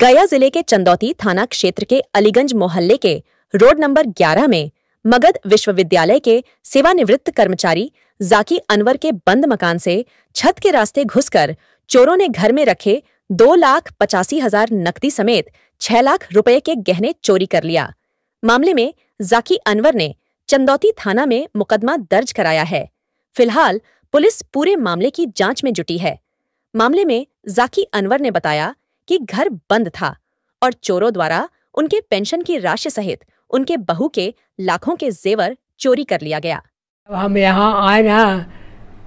गया जिले के चंदौती थाना क्षेत्र के अलीगंज मोहल्ले के रोड नंबर 11 में मगध विश्वविद्यालय के सेवानिवृत्त कर्मचारी जाकी अनवर के बंद मकान से छत के रास्ते घुसकर चोरों ने घर में रखे दो लाख पचासी हजार नकदी समेत छह लाख रुपए के गहने चोरी कर लिया मामले में जाकी अनवर ने चंदौती थाना में मुकदमा दर्ज कराया है फिलहाल पुलिस पूरे मामले की जांच में जुटी है मामले में जाकी अनवर ने बताया कि घर बंद था और चोरों द्वारा उनके पेंशन की राशि सहित उनके बहू के लाखों के जेवर चोरी कर लिया गया हम यहाँ आए ना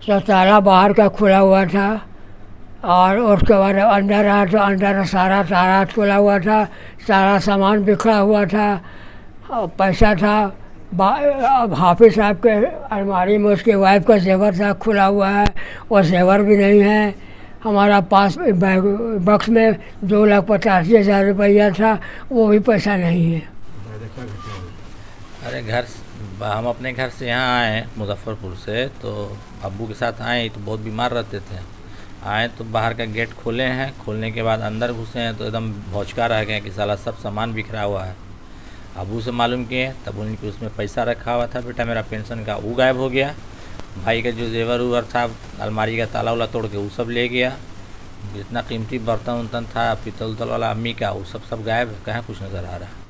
तो ताला बाहर का खुला हुआ था और उसके बाद अंदर आया तो अंदर सारा ताला खुला हुआ था सारा सामान बिखरा हुआ था पैसा था अब हाफिज साहब के अलमारी में उसके वाइफ का जेवर था खुला हुआ है वो जेवर भी नहीं है हमारा पास बक्स में दो लाख पचासी हज़ार रुपया था वो भी पैसा नहीं है अरे घर हम अपने घर से यहाँ आए मुजफ्फरपुर से तो अबू के साथ आए तो बहुत बीमार रहते थे आए तो बाहर का गेट खोले हैं खोलने के बाद अंदर घुसे हैं तो एकदम भौचका रह गए कि साला सब सामान बिखरा हुआ है अबू से मालूम किए तब उनके उसमें पैसा रखा हुआ था बेटा मेरा पेंशन का वो गायब हो गया भाई का जो जेवर उवर था अलमारी का ताला वाला तोड़ के वो सब ले गया जितना कीमती बर्तन उर्तन था पीतल उतल वाला अम्मी का वो सब सब गायब कहाँ कुछ नज़र आ रहा है